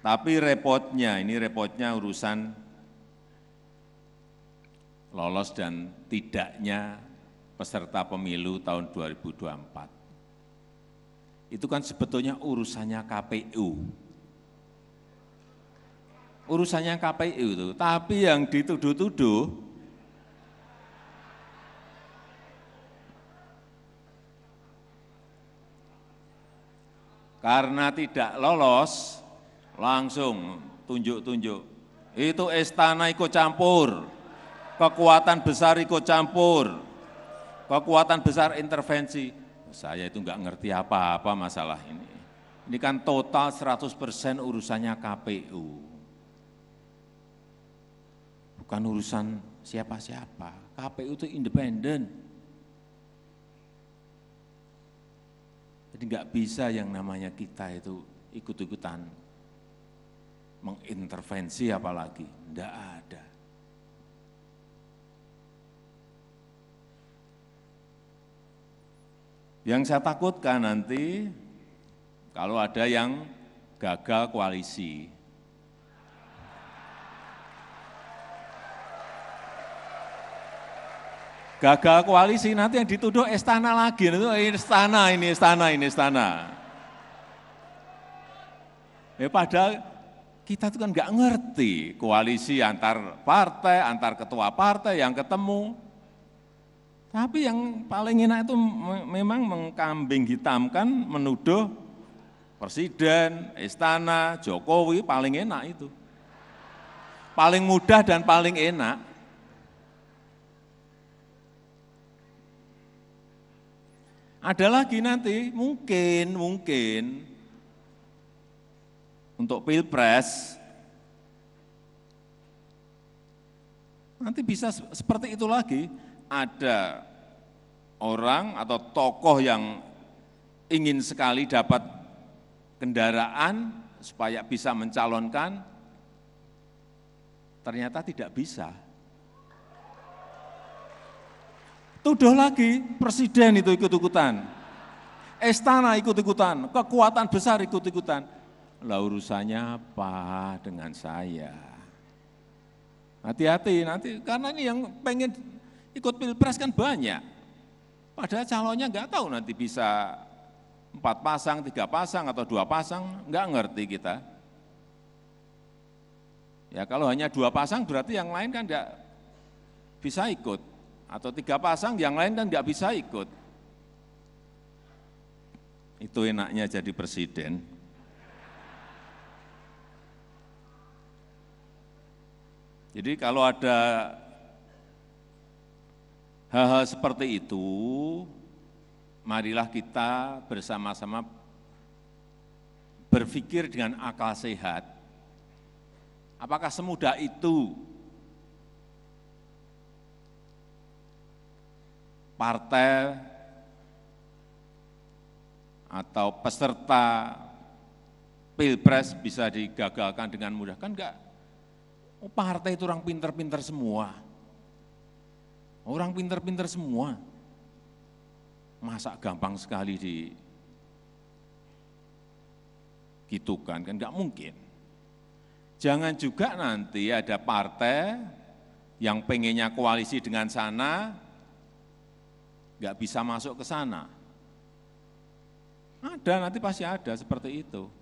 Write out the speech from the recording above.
Tapi repotnya, ini repotnya urusan lolos dan tidaknya peserta pemilu tahun 2024. Itu kan sebetulnya urusannya KPU. Urusannya KPU itu, tapi yang dituduh-tuduh karena tidak lolos langsung tunjuk-tunjuk. Itu istana ikut campur, kekuatan besar ikut campur, kekuatan besar intervensi. Saya itu enggak ngerti apa-apa masalah ini. Ini kan total 100% urusannya KPU. Bukan urusan siapa-siapa. KPU itu independen. Jadi nggak bisa yang namanya kita itu ikut-ikutan mengintervensi apalagi, tidak ada. Yang saya takutkan nanti kalau ada yang gagal koalisi, gagal koalisi nanti yang dituduh istana lagi itu eh, istana ini istana ini istana ya padahal kita itu kan nggak ngerti koalisi antar partai, antar ketua partai yang ketemu. Tapi yang paling enak itu memang mengkambing hitamkan, menuduh presiden, istana, Jokowi paling enak itu. Paling mudah dan paling enak. Ada lagi nanti, mungkin, mungkin untuk pilpres, nanti bisa seperti itu lagi. Ada orang atau tokoh yang ingin sekali dapat kendaraan supaya bisa mencalonkan, ternyata tidak bisa. Tuduh lagi, presiden itu ikut-ikutan. Istana ikut-ikutan, kekuatan besar ikut-ikutan lah urusannya apa dengan saya? Hati-hati nanti, karena ini yang pengen ikut pilpres kan banyak. Padahal calonnya nggak tahu nanti bisa empat pasang, tiga pasang, atau dua pasang, nggak ngerti kita. Ya kalau hanya dua pasang berarti yang lain kan nggak bisa ikut, atau tiga pasang yang lain kan nggak bisa ikut. Itu enaknya jadi presiden. Jadi kalau ada hal-hal seperti itu, marilah kita bersama-sama berpikir dengan akal sehat. Apakah semudah itu partai atau peserta pilpres bisa digagalkan dengan mudah? Kan enggak. Oh partai itu orang pinter-pinter semua. Orang pinter-pinter semua. Masa gampang sekali di gitu kan, kan enggak mungkin. Jangan juga nanti ada partai yang pengennya koalisi dengan sana, nggak bisa masuk ke sana. Ada, nanti pasti ada seperti itu.